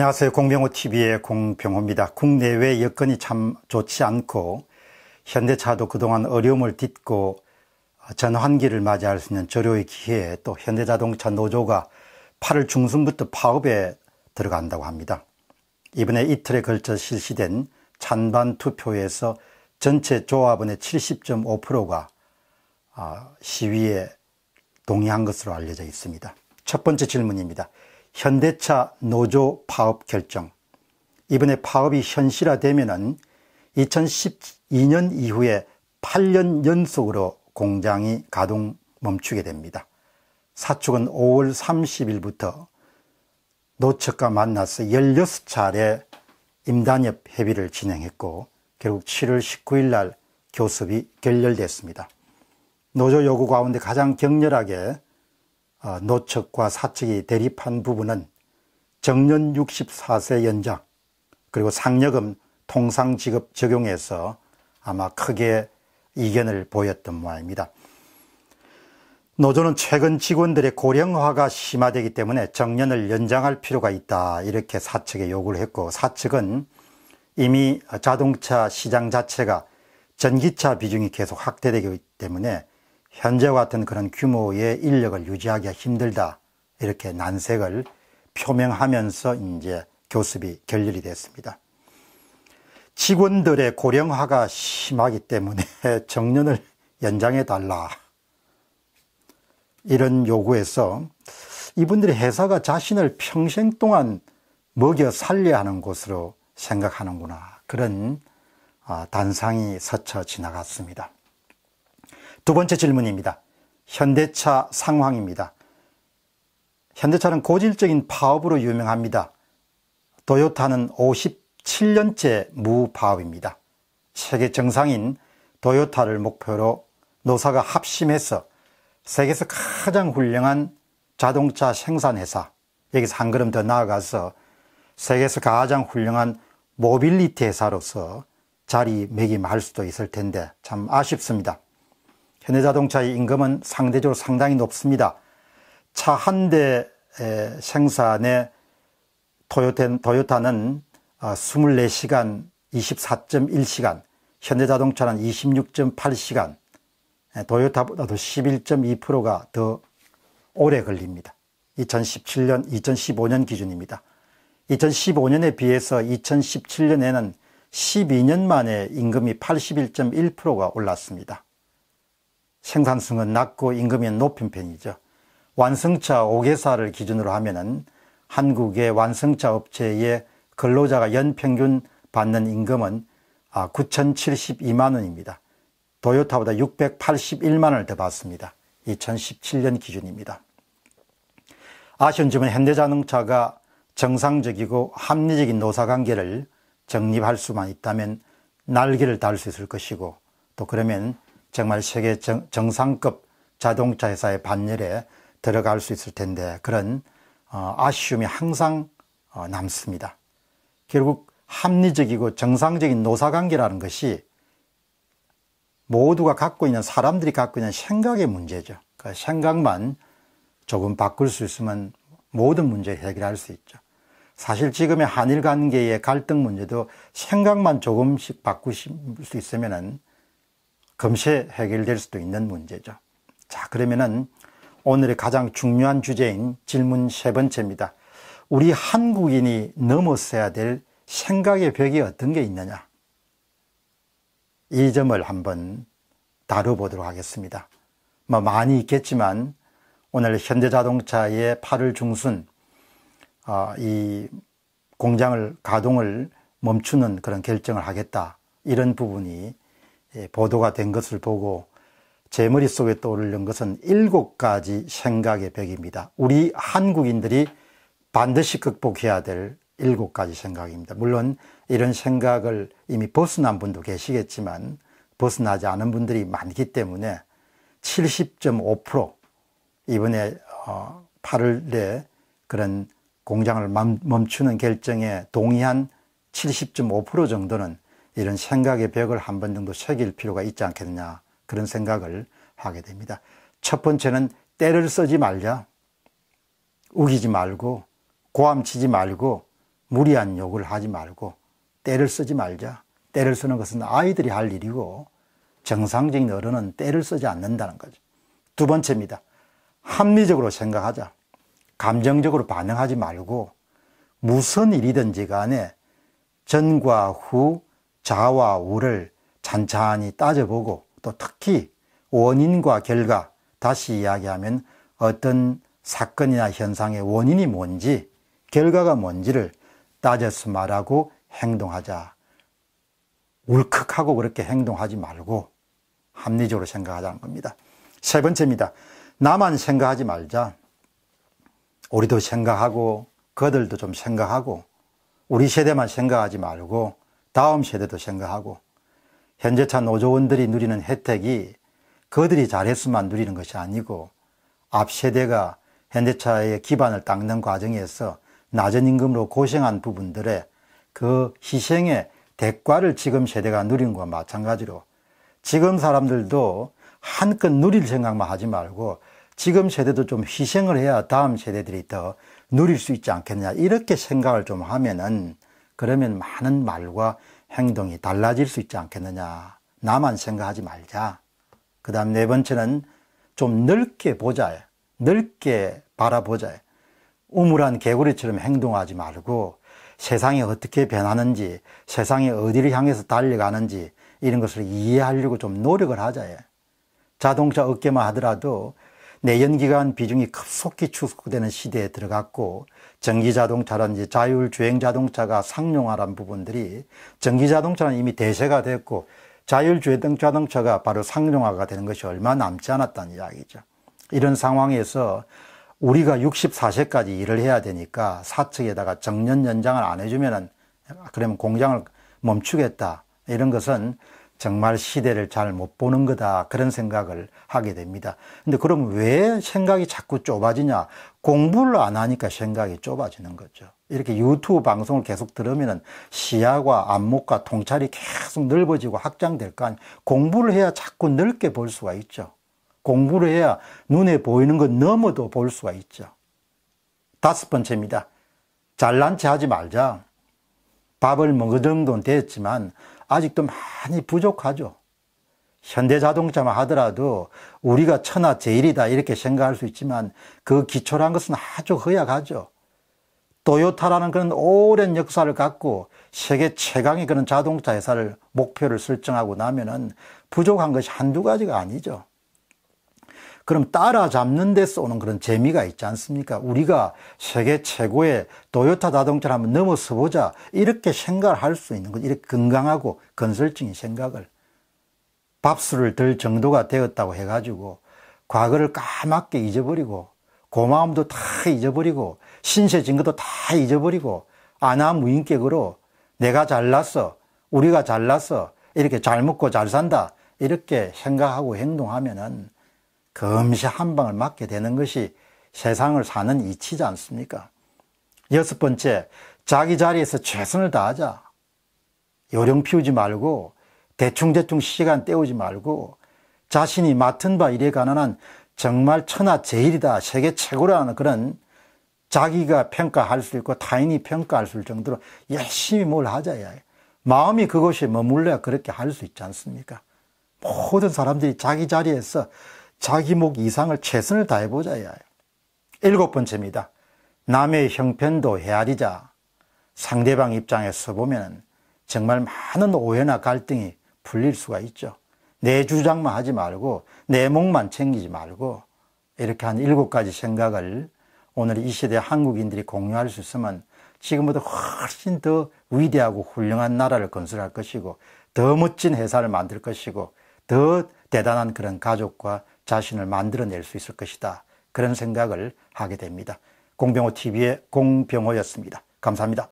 안녕하세요. 공병호TV의 공병호입니다. 국내외 여건이 참 좋지 않고 현대차도 그동안 어려움을 딛고 전환기를 맞이할 수 있는 절호의 기회에 또 현대자동차 노조가 8월 중순부터 파업에 들어간다고 합니다. 이번에 이틀에 걸쳐 실시된 찬반 투표에서 전체 조합원의 70.5%가 아, 시위에 동의한 것으로 알려져 있습니다. 첫 번째 질문입니다. 현대차 노조 파업 결정. 이번에 파업이 현실화되면 2012년 이후에 8년 연속으로 공장이 가동 멈추게 됩니다. 사축은 5월 30일부터 노측과 만나서 16차례 임단협 회의를 진행했고 결국 7월 19일 날교습이 결렬됐습니다. 노조 요구 가운데 가장 격렬하게 어, 노측과 사측이 대립한 부분은 정년 64세 연장 그리고 상여금 통상 지급 적용에서 아마 크게 이견을 보였던 모양입니다. 노조는 최근 직원들의 고령화가 심화되기 때문에 정년을 연장할 필요가 있다 이렇게 사측에 요구를 했고 사측은 이미 자동차 시장 자체가 전기차 비중이 계속 확대되기 때문에 현재와 같은 그런 규모의 인력을 유지하기가 힘들다. 이렇게 난색을 표명하면서 이제 교습이 결렬이 됐습니다. 직원들의 고령화가 심하기 때문에 정년을 연장해 달라. 이런 요구에서 이분들이 회사가 자신을 평생 동안 먹여 살려야 하는 곳으로 생각하는구나. 그런 아, 단상이 스쳐 지나갔습니다. 두 번째 질문입니다. 현대차 상황입니다. 현대차는 고질적인 파업으로 유명합니다. 도요타는 57년째 무파업입니다. 세계 정상인 도요타를 목표로 노사가 합심해서 세계에서 가장 훌륭한 자동차 생산회사 여기서 한 걸음 더 나아가서 세계에서 가장 훌륭한 모빌리티 회사로서 자리매김할 수도 있을 텐데 참 아쉽습니다. 현대자동차의 임금은 상대적으로 상당히 높습니다. 차 한 대 생산에 토요타, 는 24시간, 아, 24.1시간, 현대자동차는 26.8시간, 도요타보다도 11.2%가 더 오래 걸립니다. 2017년, 2015년 기준입니다. 2015년에 비해서 2017년에는 12년 만에 임금이 81.1%가 올랐습니다. 생산성은 낮고 임금이 높은 편이죠. 완성차 5개사를 기준으로 하면은 한국의 완성차 업체의 근로자가 연평균 받는 임금은 9,072만 아, 원입니다. 도요타보다 681만 원을 더 받습니다. 2017년 기준입니다. 아쉬운 점은 현대자동차가 정상적이고 합리적인 노사관계를 정립할 수만 있다면 날개를 달 수 있을 것이고 또 그러면 정말 세계 정상급 자동차 회사의 반열에 들어갈 수 있을 텐데 그런 어, 아쉬움이 항상 어, 남습니다. 결국 합리적이고 정상적인 노사관계라는 것이 모두가 갖고 있는 사람들이 갖고 있는 생각의 문제죠. 그 생각만 조금 바꿀 수 있으면 모든 문제 해결할 수 있죠. 사실 지금의 한일 관계의 갈등 문제도 생각만 조금씩 바꾸실 수 있으면은 금세 해결될 수도 있는 문제죠. 자, 그러면은 오늘의 가장 중요한 주제인 질문 세 번째입니다. 우리 한국인이 넘어야될 생각의 벽이 어떤 게 있느냐? 이 점을 한번 다뤄보도록 하겠습니다. 뭐 많이 있겠지만 오늘 현대자동차의 8월 중순 어, 이 공장을 가동을 멈추는 그런 결정을 하겠다 이런 부분이 예, 보도가 된 것을 보고 제 머릿속에 떠오르는 것은 일곱 가지 생각의 벽입니다. 우리 한국인들이 반드시 극복해야 될 일곱 가지 생각입니다. 물론 이런 생각을 이미 벗어난 분도 계시겠지만 벗어나지 않은 분들이 많기 때문에 70.5% 이번에 8월에 어, 그런 공장을 멈추는 결정에 동의한 70.5% 정도는 이런 생각의 벽을 한 번 정도 새길 필요가 있지 않겠느냐 그런 생각을 하게 됩니다. 첫 번째는 때를 쓰지 말자. 우기지 말고 고함치지 말고 무리한 욕을 하지 말고 때를 쓰지 말자. 때를 쓰는 것은 아이들이 할 일이고 정상적인 어른은 때를 쓰지 않는다는 거죠. 두 번째입니다. 합리적으로 생각하자. 감정적으로 반응하지 말고 무슨 일이든지 간에 전과 후 자와 우를 찬찬히 따져보고 또 특히 원인과 결과 다시 이야기하면 어떤 사건이나 현상의 원인이 뭔지 결과가 뭔지를 따져서 말하고 행동하자. 울컥하고 그렇게 행동하지 말고 합리적으로 생각하자는 겁니다. 세 번째입니다. 나만 생각하지 말자. 우리도 생각하고 그들도 좀 생각하고 우리 세대만 생각하지 말고 다음 세대도 생각하고 현재차 노조원들이 누리는 혜택이 그들이 잘했으만 누리는 것이 아니고 앞 세대가 현대차의 기반을 닦는 과정에서 낮은 임금으로 고생한 부분들의 그 희생의 대가를 지금 세대가 누린 것과 마찬가지로 지금 사람들도 한껏 누릴 생각만 하지 말고 지금 세대도 좀 희생을 해야 다음 세대들이 더 누릴 수 있지 않겠냐 이렇게 생각을 좀 하면은 그러면 많은 말과 행동이 달라질 수 있지 않겠느냐. 나만 생각하지 말자. 그 다음 네 번째는 좀 넓게 보자. 넓게 바라보자. 우물한 개구리처럼 행동하지 말고 세상이 어떻게 변하는지, 세상이 어디를 향해서 달려가는지 이런 것을 이해하려고 좀 노력을 하자. 자동차 어깨만 하더라도 내연기관 비중이 급속히 축소되는 시대에 들어갔고 전기자동차라든지 자율주행자동차가 상용화란 부분들이 전기자동차는 이미 대세가 됐고 자율주행자동차가 바로 상용화가 되는 것이 얼마 남지 않았다는 이야기죠. 이런 상황에서 우리가 64세까지 일을 해야 되니까 사측에다가 정년 연장을 안 해주면은 아, 그러면 공장을 멈추겠다. 이런 것은 정말 시대를 잘 못 보는 거다 그런 생각을 하게 됩니다. 근데 그럼 왜 생각이 자꾸 좁아지냐? 공부를 안 하니까 생각이 좁아지는 거죠. 이렇게 유튜브 방송을 계속 들으면 시야와 안목과 통찰이 계속 넓어지고 확장될 거 아니에요. 공부를 해야 자꾸 넓게 볼 수가 있죠. 공부를 해야 눈에 보이는 것 넘어도 볼 수가 있죠. 다섯 번째입니다. 잘난 체 하지 말자. 밥을 먹은 정도는 됐지만 아직도 많이 부족하죠. 현대 자동차만 하더라도 우리가 천하 제일이다 이렇게 생각할 수 있지만 그 기초란 것은 아주 허약하죠. 도요타라는 그런 오랜 역사를 갖고 세계 최강의 그런 자동차 회사를 목표를 설정하고 나면은 부족한 것이 한두 가지가 아니죠. 그럼 따라잡는 데 쏘는 그런 재미가 있지 않습니까? 우리가 세계 최고의 도요타 자동차를 한번 넘어서 보자. 이렇게 생각을 할 수 있는 것, 이렇게 건강하고 건설적인 생각을 밥수를 들 정도가 되었다고 해가지고 과거를 까맣게 잊어버리고 고마움도 다 잊어버리고 신세진 것도 다 잊어버리고 아나무인격으로 내가 잘났어 우리가 잘났어 이렇게 잘 먹고 잘 산다 이렇게 생각하고 행동하면은 금시한 방을 맞게 되는 것이 세상을 사는 이치지 않습니까? 여섯 번째, 자기 자리에서 최선을 다하자. 요령 피우지 말고 대충대충 시간 때우지 말고 자신이 맡은 바 일에 관한 한 정말 천하 제일이다, 세계 최고라는 그런 자기가 평가할 수 있고 타인이 평가할 수 있을 정도로 열심히 뭘하자 마음이 그것이 머물러야 그렇게 할 수 있지 않습니까? 모든 사람들이 자기 자리에서 자기 목 이상을 최선을 다해보자 해요. 일곱 번째입니다. 남의 형편도 헤아리자. 상대방 입장에서 보면 정말 많은 오해나 갈등이 풀릴 수가 있죠. 내 주장만 하지 말고 내 목만 챙기지 말고 이렇게 한 일곱 가지 생각을 오늘 이 시대 한국인들이 공유할 수 있으면 지금보다 훨씬 더 위대하고 훌륭한 나라를 건설할 것이고 더 멋진 회사를 만들 것이고 더 대단한 그런 가족과 자신을 만들어낼 수 있을 것이다. 그런 생각을 하게 됩니다. 공병호 TV의 공병호였습니다. 감사합니다.